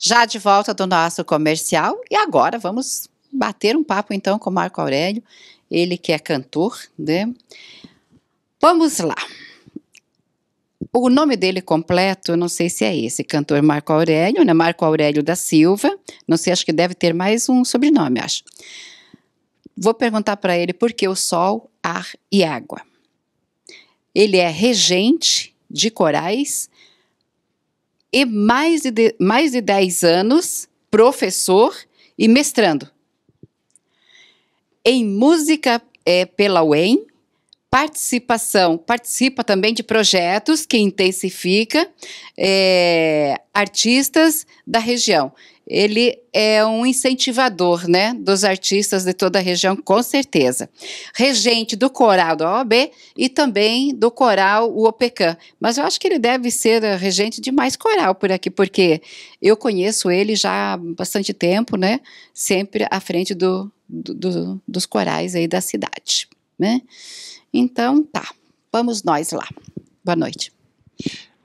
Já de volta do nosso comercial e agora vamos bater um papo então com Marco Aurélio, ele que é cantor, né? Vamos lá. O nome dele completo, não sei se é esse, cantor Marco Aurélio, né? Marco Aurélio da Silva. Não sei, acho que deve ter mais um sobrenome, acho. Vou perguntar para ele por que o sol, ar e água. Ele é regente de corais e mais de, mais de 10 anos professor e mestrando. Em música é, pela UEM, participação, participa também de projetos que intensifica é, artistas da região. Ele é um incentivador, né, dos artistas de toda a região, com certeza. Regente do coral da OAB e também do coral UOPECAM. Mas eu acho que ele deve ser eh, regente de mais coral por aqui, porque eu conheço ele já há bastante tempo, né, sempre à frente do, do, do dos corais aí da cidade, né. Então, tá. Vamos nós lá. Boa noite.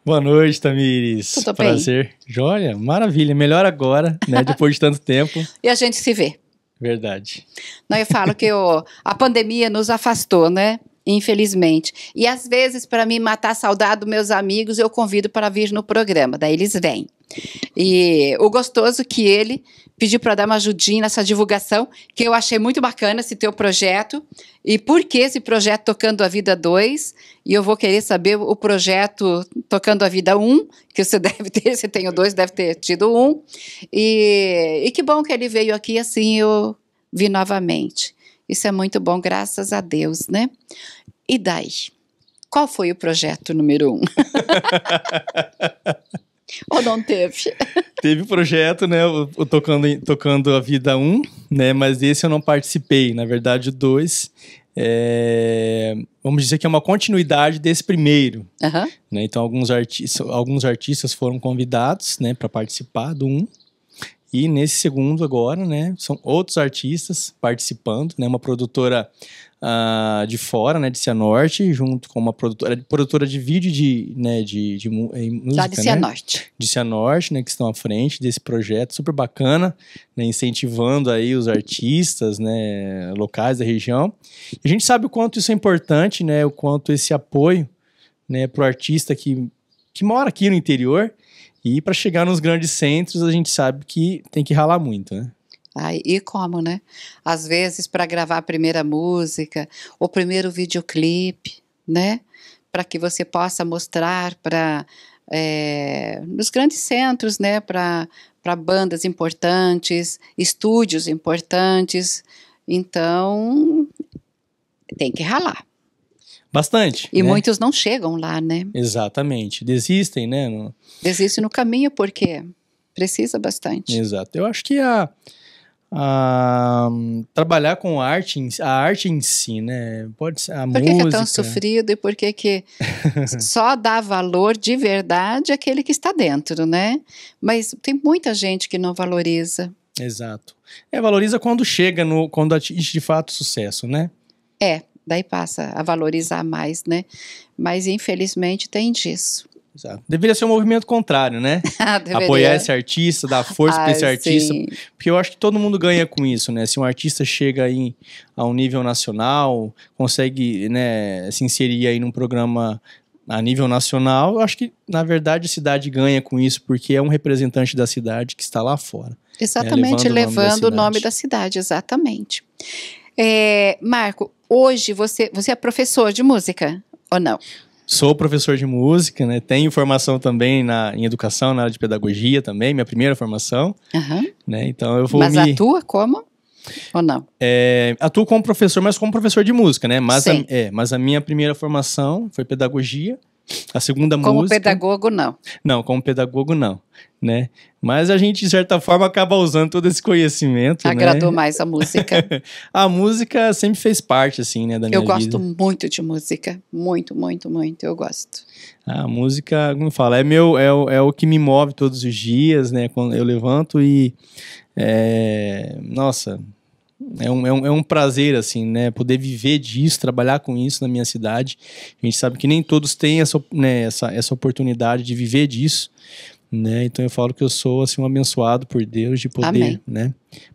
Boa noite, Tamires. Tudo bem? Prazer. Joia, maravilha. Melhor agora, né? Depois de tanto tempo. e a gente se vê. Verdade. Não, eu falo que o, a pandemia nos afastou, né? Infelizmente. E às vezes, para me matar a saudade dos meus amigos, eu convido para vir no programa, daí eles vêm. E o gostoso é que ele pediu para dar uma ajudinha nessa divulgação, que eu achei muito bacana esse teu projeto. E por que esse projeto Tocando a Vida 2? E eu vou querer saber o projeto Tocando a Vida 1, que você deve ter, você tem o 2, deve ter tido um. E, e que bom que ele veio aqui, assim eu vi novamente. Isso é muito bom, graças a Deus, né? E daí? Qual foi o projeto número um? Ou não teve? Teve projeto, né? O, o, tocando, tocando a Vida 1, né? Mas esse eu não participei. Na verdade, o 2 é, vamos dizer que é uma continuidade desse primeiro. Uhum. Né? Então, alguns, artista, alguns artistas foram convidados né, para participar do um. E nesse segundo agora, né, são outros artistas participando, né, uma produtora uh, de fora, né, de Cianorte, junto com uma produtora, é produtora de vídeo de, né, de, de, de música, Lá de Cianorte. Né, de Cianorte, né, que estão à frente desse projeto super bacana, né, incentivando aí os artistas, né, locais da região. E a gente sabe o quanto isso é importante, né, o quanto esse apoio, né, para o artista que, que mora aqui no interior, e para chegar nos grandes centros, a gente sabe que tem que ralar muito, né? Ai, e como, né? Às vezes para gravar a primeira música, o primeiro videoclipe, né? Para que você possa mostrar para é, nos grandes centros, né? Para bandas importantes, estúdios importantes. Então, tem que ralar. Bastante. E né? muitos não chegam lá, né? Exatamente. Desistem, né? No... Desistem no caminho porque precisa bastante. Exato. Eu acho que a, a trabalhar com arte, a arte em si, né? Pode ser a por música. Por que é tão sofrido e por que que só dá valor de verdade aquele que está dentro, né? Mas tem muita gente que não valoriza. Exato. É valoriza quando chega no quando atinge de fato sucesso, né? É, daí passa a valorizar mais, né? Mas infelizmente tem disso. Exato. Deveria ser um movimento contrário, né? Ah, Apoiar esse artista, dar força ah, para esse artista. Sim. Porque eu acho que todo mundo ganha com isso, né? Se um artista chega aí a um nível nacional, consegue né, se inserir aí num programa a nível nacional, eu acho que, na verdade, a cidade ganha com isso, porque é um representante da cidade que está lá fora. Né? Exatamente, né? levando, levando, o nome da cidade, nome da cidade exatamente. É, Marco, hoje você, você é professor de música ou não? Sou professor de música, né? Tenho formação também na, em educação, na área de pedagogia também, minha primeira formação. Uhum. Né? Então eu vou Mas me... atua como? Ou não? É, atuo como professor, mas como professor de música, né? Mas, Sim. a, é, mas a minha primeira formação foi pedagogia. A segunda como música. Como pedagogo, não. Não, como pedagogo, não. Né? Mas a gente, de certa forma, acaba usando todo esse conhecimento. Né? Agradou né? mais a música. a música sempre fez parte, assim, né, da minha Eu gosto muito de música. Muito, muito, muito. Eu gosto. A música, como fala, é, meu, é, é o que me move todos os dias, né? Quando eu levanto e. É, nossa, é um, é, um, é um prazer, assim, né? Poder viver disso, trabalhar com isso na minha cidade. A gente sabe que nem todos têm essa, né, essa, essa oportunidade de viver disso, né? Então eu falo que eu sou, assim, um abençoado por Deus de poder, Amém. né?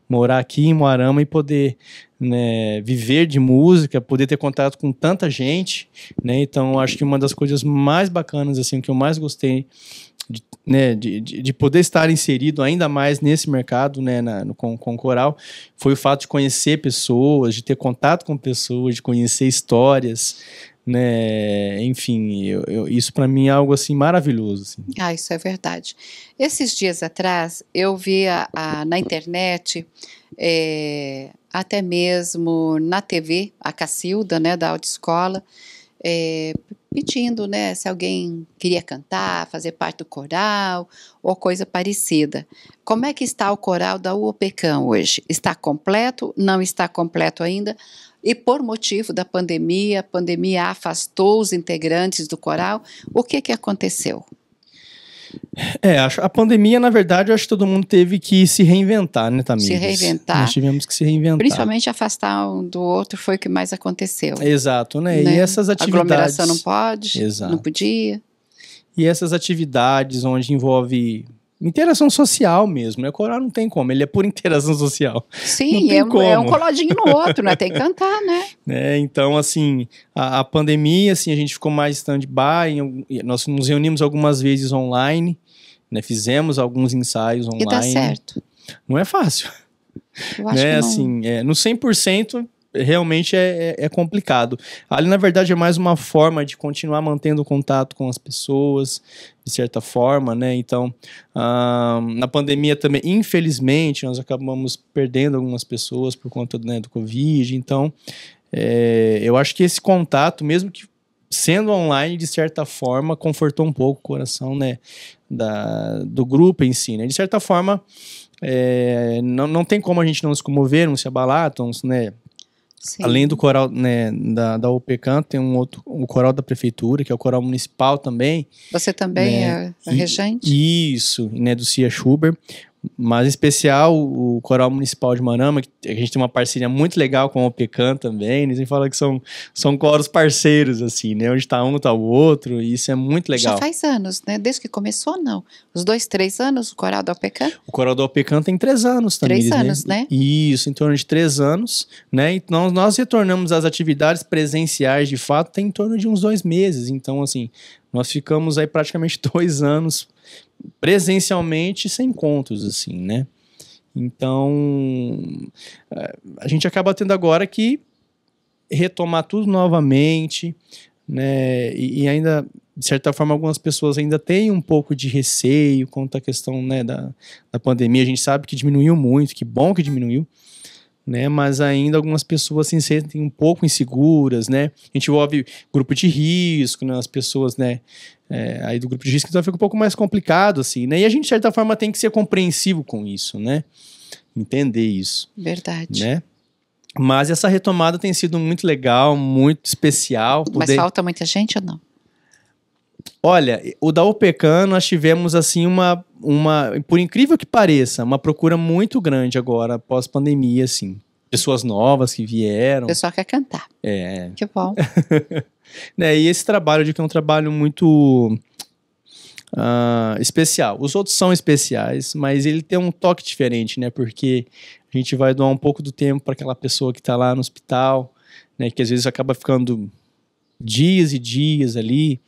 Morar aqui em Moarama e poder né, viver de música, poder ter contato com tanta gente, né? Então acho que uma das coisas mais bacanas, assim, que eu mais gostei né, de, de, poder estar inserido ainda mais nesse mercado, né, na, no, com, com o coral, foi o fato de conhecer pessoas, de ter contato com pessoas, de conhecer histórias, né, enfim, eu, eu, isso para mim é algo assim maravilhoso. Assim. Ah, isso é verdade. Esses dias atrás eu vi a, a, na internet, é, até mesmo na TV, a Cacilda, né, da autoescola, é, pedindo, né, se alguém queria cantar, fazer parte do coral ou coisa parecida. Como é que está o coral da UOPECAM hoje? Está completo? Não está completo ainda? E por motivo da pandemia, a pandemia afastou os integrantes do coral. O que que aconteceu? É, acho, a pandemia, na verdade, eu acho que todo mundo teve que se reinventar, né, Tamir? Se reinventar. Nós tivemos que se reinventar. Principalmente afastar um do outro foi o que mais aconteceu. Exato, né? né? E essas atividades... Aglomeração não pode, Exato. não podia. E essas atividades onde envolve Interação social mesmo, né? O coral não tem como, ele é por interação social. Sim, é, é, um é coladinho no outro, né? Tem que cantar, né? É, então, assim, a, a, pandemia, assim, a gente ficou mais stand-by, nós nos reunimos algumas vezes online, né? Fizemos alguns ensaios online. E dá certo. Não é fácil. Eu acho né? que não. Assim, é, no 100% realmente é, é, é, complicado. Ali, na verdade, é mais uma forma de continuar mantendo contato com as pessoas, de certa forma, né? Então, na pandemia também, infelizmente, nós acabamos perdendo algumas pessoas por conta né, do Covid. Então, é, eu acho que esse contato, mesmo que sendo online, de certa forma, confortou um pouco o coração, né? Da, do grupo em si, né? De certa forma, é, não, não tem como a gente não se comover, não se abalar, então, né? Sim. Além do coral né, da, da UPCAM, tem um outro, o coral da prefeitura, que é o coral municipal também. Você também né, é regente? Isso, né, do Cia Schubert. Mas em especial o Coral Municipal de Manama, que a gente tem uma parceria muito legal com o Pecan também. Eles falam que são, são coros parceiros, assim, né? Onde está um, está o outro, e isso é muito legal. Já faz anos, né? Desde que começou, não. Os dois, três anos, o Coral do Alpecan? O Coral do Alpecan tem três anos também. Três anos, né? né? Isso, em torno de três anos, né? então nós retornamos às atividades presenciais, de fato, tem em torno de uns dois meses. Então, assim, nós ficamos aí praticamente dois anos presencialmente sem encontros, assim, né? Então, eh, a gente acaba tendo agora que retomar tudo novamente, né? E, e ainda, de certa forma, algumas pessoas ainda têm um pouco de receio quanto à questão né, da, da pandemia. A gente sabe que diminuiu muito, que bom que diminuiu né? Mas ainda algumas pessoas se sentem um pouco inseguras, né? A gente envolve grupo de risco, né? As pessoas, né? É, aí do grupo de risco, então fica um pouco mais complicado, assim, né? E a gente, de certa forma, tem que ser compreensivo com isso, né? Entender isso. Verdade. Né? Mas essa retomada tem sido muito legal, muito especial. Poder... Mas falta muita gente ou não? Olha, o da OPECAN nós tivemos assim uma, uma, por incrível que pareça, uma procura muito grande agora pós pandemia, assim. Pessoas novas que vieram. O pessoal quer cantar. É. Que bom. né, e esse trabalho de que é um trabalho muito uh, especial. Os outros são especiais, mas ele tem um toque diferente, né? Porque a gente vai doar um pouco do tempo para aquela pessoa que está lá no hospital, né? Que às vezes acaba ficando dias e dias ali,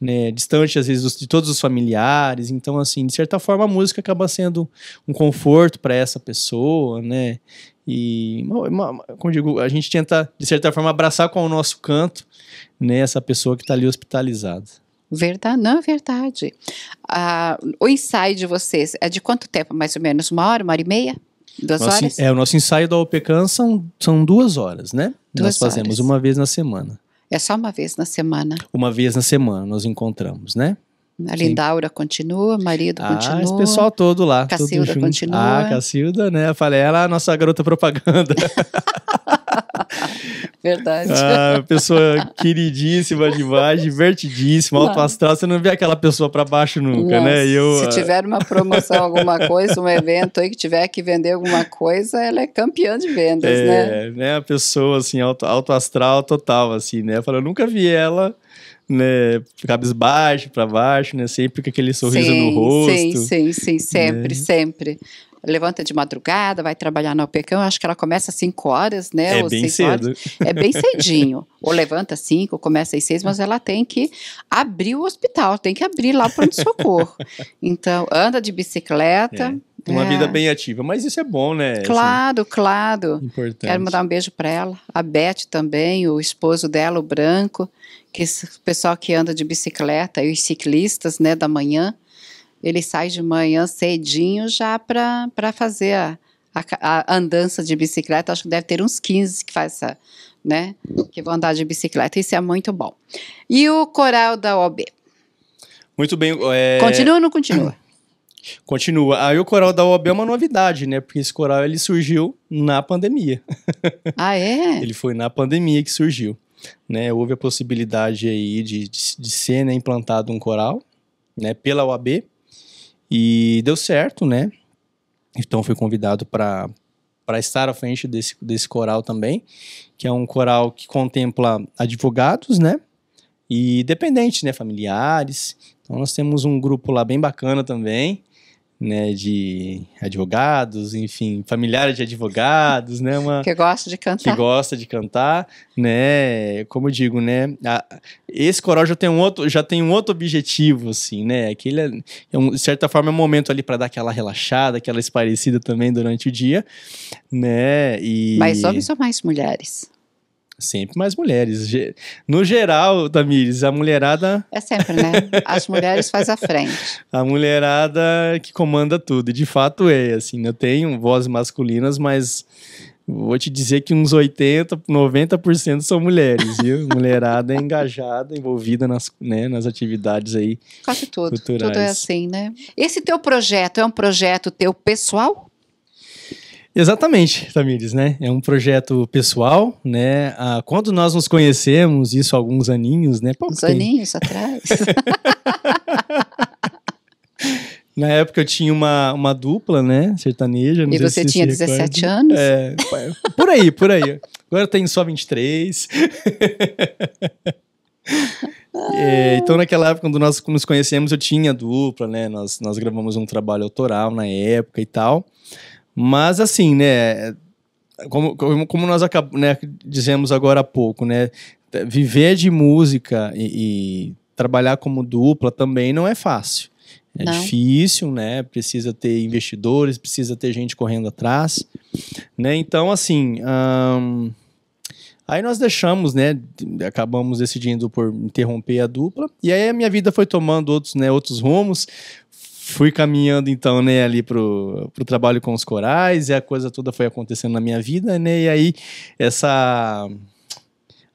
né, distante às vezes de todos os familiares. Então, assim, de certa forma, a música acaba sendo um conforto para essa pessoa, né? E, como digo, a gente tenta, de certa forma, abraçar com o nosso canto né, essa pessoa que está ali hospitalizada. Verdade, não, é verdade. Ah, o ensaio de vocês é de quanto tempo? Mais ou menos uma hora, uma hora e meia? Duas nosso, horas? É, o nosso ensaio da OPECAN são, são duas horas, né? Duas Nós fazemos horas. uma vez na semana. É só uma vez na semana. Uma vez na semana nós encontramos, né? A Lindaura Sim. continua, marido ah, continua. o pessoal todo lá. Cacilda ah, continua. Ah, Cacilda, né? Eu falei, ela é a nossa garota propaganda. Verdade. Ah, pessoa queridíssima demais, divertidíssima, alto astral. Você não vê aquela pessoa para baixo nunca, né? Nossa, né? Eu, se ah, tiver uma promoção, alguma coisa, um evento aí que tiver que vender alguma coisa, ela é campeã de vendas, é, né? É, né? A pessoa, assim, alto, alto astral total, assim, né? Eu, falo, eu nunca vi ela né, cabisbaixo, para baixo, né, sempre com aquele sorriso sim, no rosto. Sim, sim, sim, sempre, né? sempre levanta de madrugada, vai trabalhar na OPECAM, acho que ela começa às 5 horas, né? É bem cedo. Horas. É bem cedinho. ou levanta às 5, começa às 6, mas ela tem que abrir o hospital, tem que abrir lá o pronto-socorro. então, anda de bicicleta. É. Uma é. vida bem ativa, mas isso é bom, né? Assim? Claro, assim, claro. Importante. Quero mandar um beijo para ela, a Beth também, o esposo dela, o Branco, que o pessoal que anda de bicicleta e os ciclistas, né, da manhã, ele sai de manhã cedinho já para fazer a, a, a, andança de bicicleta. Acho que deve ter uns 15 que faz essa, né? Que vão andar de bicicleta. Isso é muito bom. E o coral da OB? Muito bem. É... Continua ou não continua? Continua. Aí o coral da OAB é uma novidade, né? Porque esse coral ele surgiu na pandemia. Ah, é? ele foi na pandemia que surgiu. Né? Houve a possibilidade aí de, de, de ser né, implantado um coral né, pela OAB e deu certo, né? Então fui convidado para para estar à frente desse, desse coral também, que é um coral que contempla advogados, né? E dependentes, né? Familiares. Então nós temos um grupo lá bem bacana também né, de advogados, enfim, familiares de advogados, né, uma que gosta de cantar, que gosta de cantar, né, como digo, né, a, esse coral já tem um outro, já tem um outro objetivo, assim, né, aquele é, é um, de certa forma é um momento ali para dar aquela relaxada, aquela esparecida também durante o dia, né, e mais homens ou mais mulheres? Sempre mais mulheres. No geral, Tamires, a mulherada. É sempre, né? As mulheres faz a frente. A mulherada que comanda tudo. E de fato é, assim. Eu tenho vozes masculinas, mas vou te dizer que uns 80%, 90% são mulheres, viu? Mulherada é engajada, envolvida nas, né, nas atividades aí. Quase tudo. Culturais. Tudo é assim, né? Esse teu projeto é um projeto teu pessoal? Exatamente, Tamires, né? É um projeto pessoal, né? Ah, quando nós nos conhecemos, isso há alguns aninhos, né? Uns aninhos atrás. Na época eu tinha uma, uma dupla, né? Sertaneja. e você tinha 17 anos? É, por aí, por aí. Agora eu tenho só 23. É, então, naquela época, quando nós nos conhecemos, eu tinha dupla, né? Nós, nós gravamos um trabalho autoral na época e tal. Mas assim, né? Como, como nós né, dizemos agora há pouco, né? Viver de música e, e trabalhar como dupla também não é fácil. É não. difícil, né? Precisa ter investidores, precisa ter gente correndo atrás, né? Então, assim, hum, aí nós deixamos, né? Acabamos decidindo por interromper a dupla e aí a minha vida foi tomando outros, né? Outros rumos fui caminhando então, né, ali pro, pro trabalho com os corais e a coisa toda foi acontecendo na minha vida, né, e aí essa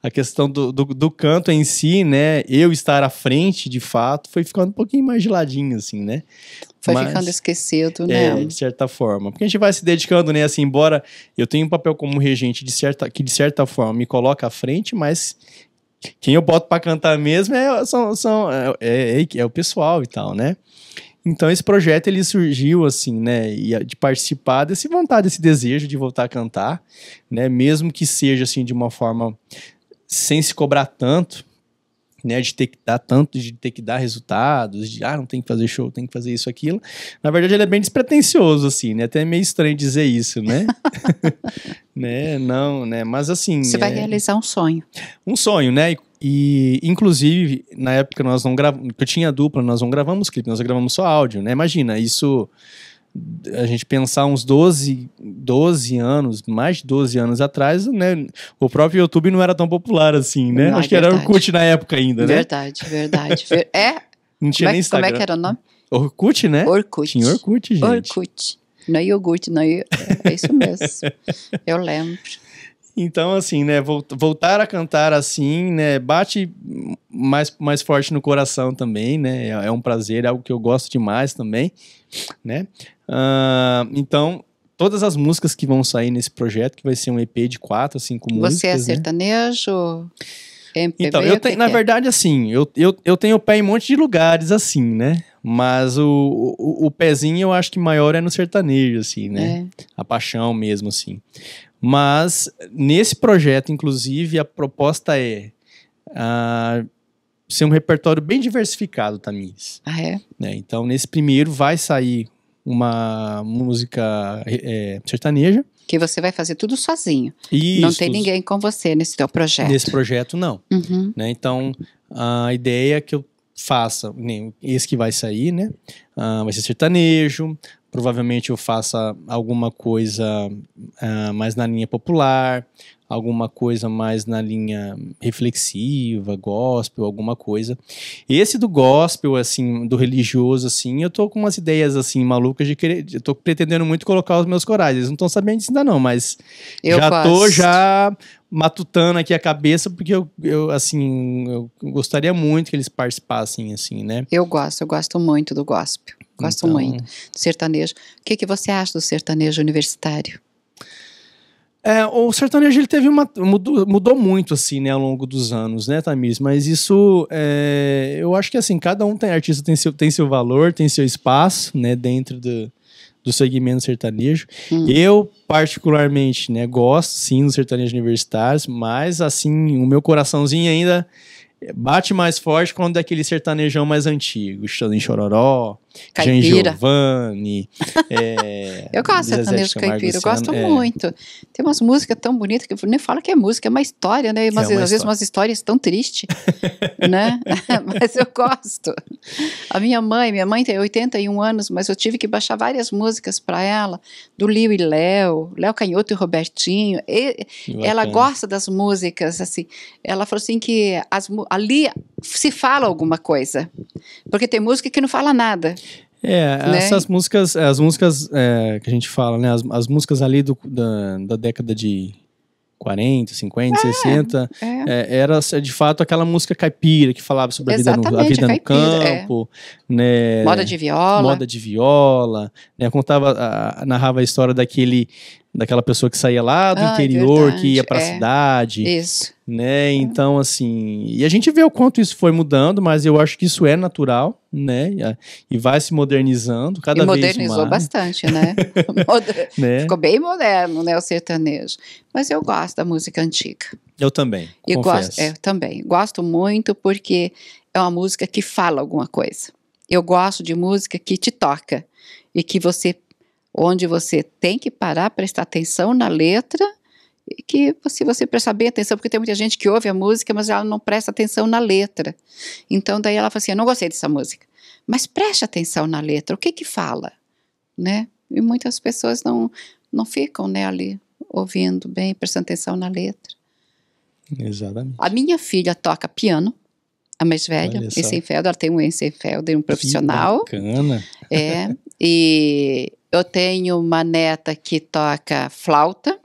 a questão do, do, do, canto em si, né? Eu estar à frente, de fato, foi ficando um pouquinho mais geladinho assim, né? Foi Mas, ficando esquecido, né? É, de certa forma. Porque a gente vai se dedicando, né? Assim, embora eu tenha um papel como regente de certa, que, de certa forma, me coloca à frente, mas quem eu boto para cantar mesmo é, são, são, é, é, é, é o pessoal e tal, né? Então esse projeto ele surgiu assim, né, de participar desse vontade, desse desejo de voltar a cantar, né, mesmo que seja assim de uma forma sem se cobrar tanto, né, de ter que dar tanto, de ter que dar resultados, de ah, não tem que fazer show, tem que fazer isso, aquilo. Na verdade, ele é bem despretensioso, assim, né? Até é meio estranho dizer isso, né? né? Não, né? Mas assim. Você vai é realizar um sonho. Um sonho, né? E e, inclusive, na época nós não gravamos, que eu tinha dupla, nós não gravamos clipe, nós gravamos só áudio, né? Imagina, isso a gente pensar uns 12, 12 anos, mais de 12 anos atrás, né? O próprio YouTube não era tão popular assim, né? Não, Acho que verdade. era Orkut na época ainda, né? Verdade, verdade. É. Não tinha como é nem Instagram. Como é que era o nome? Orkut, né? Orkut. Tinha Orkut, gente. Orkut. Não é iogurte, não é... é isso mesmo. eu lembro. Então, assim, né, voltar a cantar assim, né, bate mais, mais forte no coração também, né, é, é um prazer, é algo que eu gosto demais também, né. Uh, então, todas as músicas que vão sair nesse projeto, que vai ser um EP de quatro, cinco Você é músicas, Você né. então, é sertanejo? Né? MPB, então, eu tenho, na verdade, assim, eu, eu, eu tenho o pé em um monte de lugares, assim, né, mas o, o, o, pezinho eu acho que maior é no sertanejo, assim, né? É. A paixão mesmo, assim. Mas nesse projeto, inclusive, a proposta é uh, ser um repertório bem diversificado, Tamires. Ah, é? Né? Então, nesse primeiro vai sair uma música é, sertaneja. Que você vai fazer tudo sozinho. Isso. Não tem ninguém com você nesse teu projeto. Nesse projeto, não. Uhum. Né? Então, a ideia é que eu faça, esse que vai sair, né? Ah, vai ser sertanejo, provavelmente eu faça alguma coisa uh, mais na linha popular, alguma coisa mais na linha reflexiva, gospel, alguma coisa. Esse do gospel, assim, do religioso, assim, eu tô com umas ideias, assim, malucas de querer... Eu tô pretendendo muito colocar os meus corais. Eles não estão sabendo disso ainda não, mas... Eu já faço. tô já matutando aqui a cabeça, porque eu, eu, assim, eu gostaria muito que eles participassem, assim, né? Eu gosto, eu gosto muito do gospel. Gosto então... muito do sertanejo. O que, é que você acha do sertanejo universitário? É, o sertanejo ele teve uma mudou, mudou, muito assim, né, ao longo dos anos, né, Tamires? Mas isso é, eu acho que assim cada um tem artista tem seu tem seu valor, tem seu espaço, né, dentro do, do segmento sertanejo. Hum. Eu particularmente, né, gosto sim do sertanejo universitário, mas assim o meu coraçãozinho ainda bate mais forte quando é aquele sertanejão mais antigo, em Chororó, caipira. Giovanni. É, eu gosto de sertanejo de caipira, eu gosto é. muito. Tem umas músicas tão bonitas que eu nem falo que é música, é uma história, né? Mas, é às história. vezes umas histórias tão tristes, né? mas eu gosto. A minha mãe, minha mãe tem 81 anos, mas eu tive que baixar várias músicas para ela, do Lio e Léo, Léo Canhoto e Robertinho. E ela gosta das músicas, assim. Ela falou assim que as, ali se fala alguma coisa. Porque tem música que não fala nada. É, né? essas músicas, as músicas é, que a gente fala, né? As, as músicas ali do, da, da década de 40, 50, é, 60, é. É, era de fato aquela música caipira que falava sobre Exatamente, a vida no, a vida caipira, no é. campo, né, moda de viola, moda de viola, né, contava, a, narrava a história daquele daquela pessoa que saía lá do ah, é interior, verdade, que ia para a é. cidade. Isso. Né? É. Então, assim, e a gente vê o quanto isso foi mudando, mas eu acho que isso é natural, né? E vai se modernizando cada e vez mais. modernizou bastante, né? Moder... né? Ficou bem moderno, né, o sertanejo. Mas eu gosto da música antiga. Eu também, eu gosto, eu é, também. Gosto muito porque é uma música que fala alguma coisa. Eu gosto de música que te toca e que você onde você tem que parar, prestar atenção na letra, e que se você prestar bem atenção, porque tem muita gente que ouve a música, mas ela não presta atenção na letra. Então daí ela fala assim, eu não gostei dessa música. Mas preste atenção na letra, o que que fala, né? E muitas pessoas não, não ficam né, ali ouvindo bem, prestando atenção na letra. Exatamente. A minha filha toca piano, a mais velha, Ensenfeld, ela tem um Ensenfeld, um profissional. Que bacana. É, e eu tenho uma neta que toca flauta,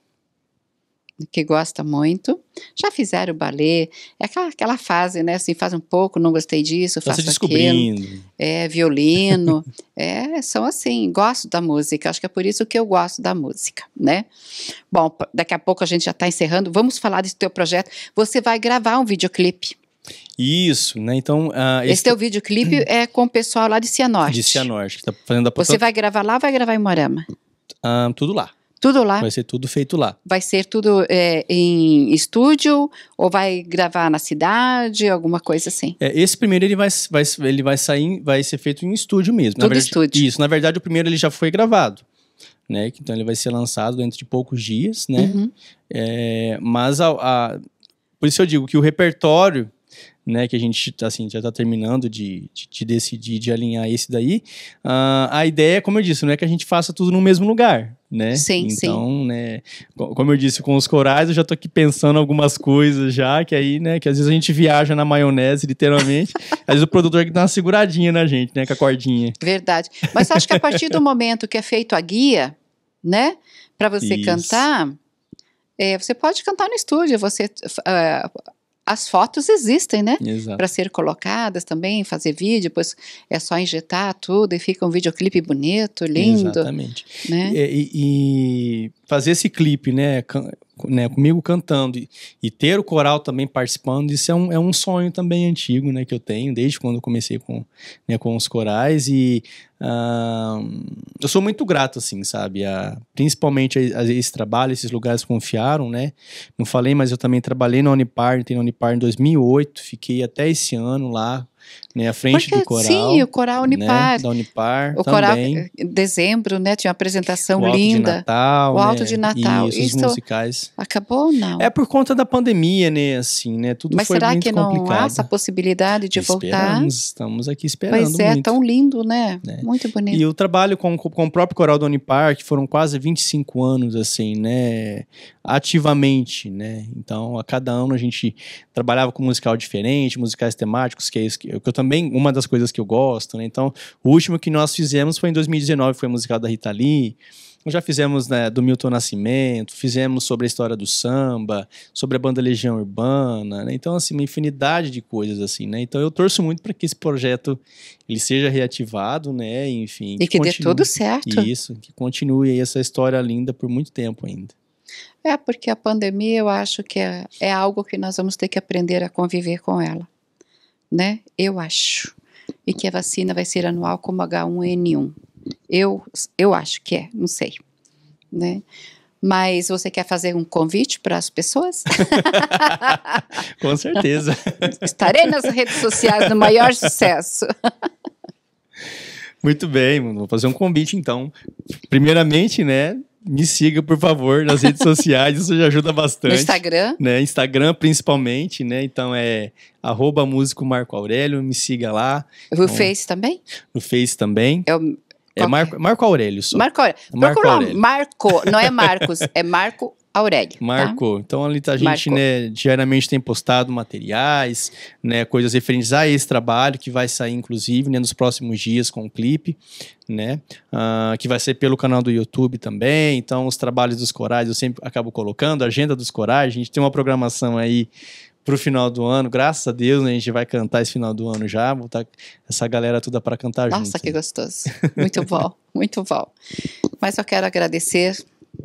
que gosta muito. Já fizeram balé, é aquela, aquela fase, né? Assim, faz um pouco, não gostei disso, tá faço descobrindo. aquilo. É, violino. é, são assim, gosto da música. Acho que é por isso que eu gosto da música, né? Bom, daqui a pouco a gente já está encerrando. Vamos falar desse teu projeto. Você vai gravar um videoclipe. Isso, né? Então. Uh, esse, esse teu videoclipe é com o pessoal lá de Cianorte. De Cianorte, que tá fazendo a Você vai gravar lá ou vai gravar em Morama? Uh, tudo lá. Tudo lá. Vai ser tudo feito lá. Vai ser tudo é, em estúdio ou vai gravar na cidade, alguma coisa assim? É, esse primeiro ele vai, vai, ele vai sair, vai ser feito em estúdio mesmo. Tudo na verdade, estúdio. Isso. Na verdade, o primeiro ele já foi gravado. Né? Então ele vai ser lançado dentro de poucos dias, né? Uhum. É, mas a, a, por isso eu digo que o repertório né, que a gente tá, assim, já está terminando de, de, de, decidir, de alinhar esse daí. Uh, a ideia, é, como eu disse, não é que a gente faça tudo no mesmo lugar, né? Sim, então, sim. né, como eu disse, com os corais eu já estou aqui pensando algumas coisas já, que aí, né, que às vezes a gente viaja na maionese, literalmente. às vezes o produtor é dá uma seguradinha na gente, né, com a cordinha. Verdade. Mas acho que a partir do momento que é feito a guia, né, para você Isso. cantar, é, você pode cantar no estúdio, você uh, as fotos existem, né? Para ser colocadas também, fazer vídeo, depois é só injetar tudo e fica um videoclipe bonito, lindo. Exatamente. Né? e, e fazer esse clipe, né? né, comigo cantando e, e, ter o coral também participando, isso é um, é um sonho também antigo, né, que eu tenho, desde quando eu comecei com, né, com os corais e uh, eu sou muito grato, assim, sabe, a, principalmente a, a, esse trabalho, esses lugares confiaram, né, não falei, mas eu também trabalhei na Unipar, entrei na Unipar em 2008, fiquei até esse ano lá, né, a frente Porque, do coral. Sim, o coral né, Unipar. Né, da Unipar o também. coral, em dezembro, né, tinha uma apresentação o linda. Alto de Natal, o Alto né, de Natal. E isso musicais. Acabou ou não? É por conta da pandemia, né, assim, né, tudo Mas foi muito complicado. Mas será que não há essa possibilidade de esperamos, voltar? estamos aqui esperando Pois é, muito. tão lindo, né? É. Muito bonito. E o trabalho com, com o próprio coral da Unipar, que foram quase 25 anos, assim, né, ativamente, né, então a cada ano a gente trabalhava com musical diferente, musicais temáticos, que é isso que porque eu também, uma das coisas que eu gosto, né? Então, o último que nós fizemos foi em 2019, foi a musical da Rita Lee. Já fizemos né, do Milton Nascimento, fizemos sobre a história do samba, sobre a banda Legião Urbana, né? então assim uma infinidade de coisas assim, né? Então eu torço muito para que esse projeto ele seja reativado, né? Enfim, e que, que dê tudo certo. Isso, que continue essa história linda por muito tempo ainda. É porque a pandemia eu acho que é, é algo que nós vamos ter que aprender a conviver com ela né? Eu acho. E que a vacina vai ser anual como H1N1. Eu, eu acho que é, não sei. Né? Mas você quer fazer um convite para as pessoas? Com certeza. Estarei nas redes sociais no maior sucesso. Muito bem, vou fazer um convite então. Primeiramente, né, me siga, por favor, nas redes sociais, isso já ajuda bastante. No Instagram. Né? Instagram, principalmente, né? Então é arroba músico Marco Aurélio, me siga lá. No então, Face também? No Face também. É o... É Marco, Marco Aurélio. Só. Marco Aurélio. É Marco, Aurélio. Marco, não é Marcos, é Marco Aurélio. Tá? Marcou. Tá? Então ali tá a gente, né, diariamente tem postado materiais, né, coisas referentes a esse trabalho que vai sair inclusive, né, nos próximos dias com o clipe, né, uh, que vai ser pelo canal do YouTube também. Então os trabalhos dos corais eu sempre acabo colocando, a agenda dos corais, a gente tem uma programação aí para o final do ano, graças a Deus, né, a gente vai cantar esse final do ano já, botar tá essa galera toda para cantar Nossa, junto. Nossa, que né? gostoso. Muito bom, muito bom. Mas eu quero agradecer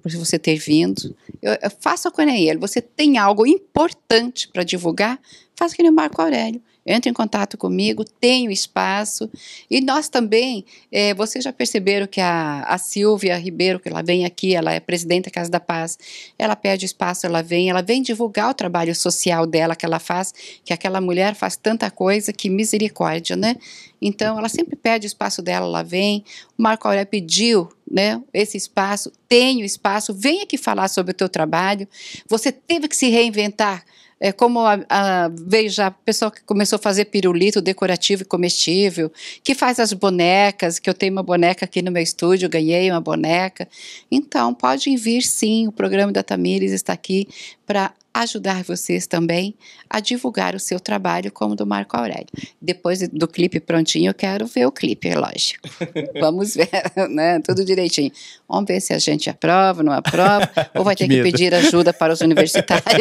por você ter vindo. Eu, eu faça com a Ele. Você tem algo importante para divulgar? Faça que nem o Marco Aurélio. Entre em contato comigo, tenho espaço. E nós também, é, vocês já perceberam que a, a Silvia Ribeiro, que ela vem aqui, ela é presidente da Casa da Paz, ela pede espaço, ela vem, ela vem divulgar o trabalho social dela que ela faz, que aquela mulher faz tanta coisa, que misericórdia, né? Então, ela sempre pede espaço dela, ela vem. O Marco Aurélio pediu né, esse espaço, tenho o espaço, vem aqui falar sobre o teu trabalho. Você teve que se reinventar é, como a, a, veio já pessoal que começou a fazer pirulito decorativo e comestível, que faz as bonecas, que eu tenho uma boneca aqui no meu estúdio, ganhei uma boneca. Então, podem vir sim, o programa da Tamires está aqui para ajudar vocês também a divulgar o seu trabalho como do Marco Aurélio. Depois do clipe prontinho, eu quero ver o clipe, é lógico. Vamos ver, né? Tudo direitinho. Vamos ver se a gente aprova, não aprova, ou vai ter que, que pedir ajuda para os universitários.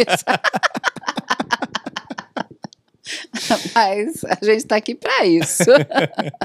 Mas a gente está aqui para isso.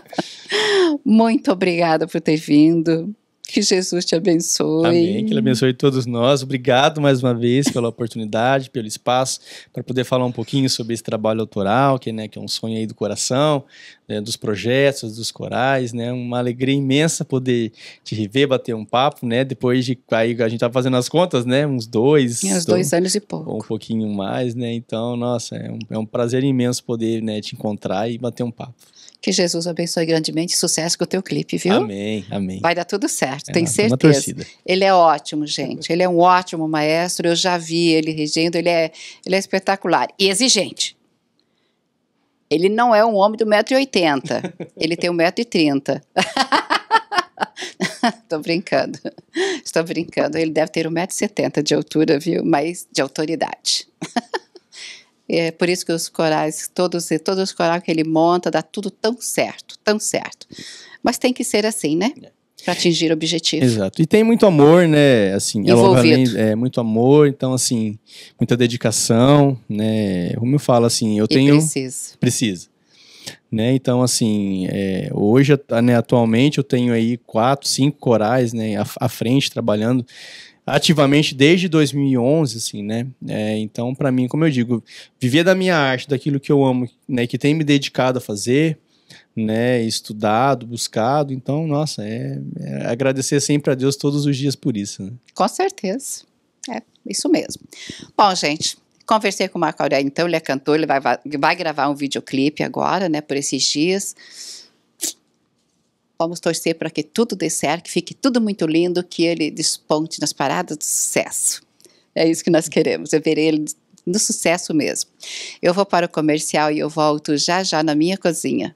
Muito obrigada por ter vindo. Que Jesus te abençoe. Amém, que Ele abençoe todos nós. Obrigado mais uma vez pela oportunidade, pelo espaço, para poder falar um pouquinho sobre esse trabalho autoral, que, né, que é um sonho aí do coração, né, dos projetos, dos corais, né? Uma alegria imensa poder te rever, bater um papo, né? Depois de, aí a gente tá fazendo as contas, né? Uns dois... Uns então, dois anos e pouco. Um pouquinho mais, né? Então, nossa, é um, é um prazer imenso poder né, te encontrar e bater um papo. Que Jesus abençoe grandemente. Sucesso com o teu clipe, viu? Amém, amém. Vai dar tudo certo, é, tenho certeza. Ele é ótimo, gente. Ele é um ótimo maestro. Eu já vi ele regendo. Ele é, ele é espetacular e exigente. Ele não é um homem do 1,80m. ele tem 1,30m. Estou brincando. Estou brincando. Ele deve ter 1,70m de altura, viu? Mas de autoridade. É por isso que os corais, todos, todos os corais que ele monta, dá tudo tão certo, tão certo. Mas tem que ser assim, né? É. Para atingir o objetivo. Exato. E tem muito amor, né? Assim, Envolvido. Ela, é muito amor, então, assim, muita dedicação, né? Como eu falo, assim, eu e tenho. Precisa. Precisa. Né? Então, assim, é, hoje, né, atualmente, eu tenho aí quatro, cinco corais né, à, à frente trabalhando ativamente desde 2011, assim, né? É, então, para mim, como eu digo, viver da minha arte, daquilo que eu amo, né? Que tem me dedicado a fazer, né? Estudado, buscado. Então, nossa, é, é agradecer sempre a Deus todos os dias por isso. Né? Com certeza. É, isso mesmo. Bom, gente, conversei com o Marco Aurélio, então, ele é cantor, ele vai, vai gravar um videoclipe agora, né? Por esses dias. Vamos torcer para que tudo dê certo, que fique tudo muito lindo, que ele desponte nas paradas do sucesso. É isso que nós queremos, é ver ele no sucesso mesmo. Eu vou para o comercial e eu volto já já na minha cozinha.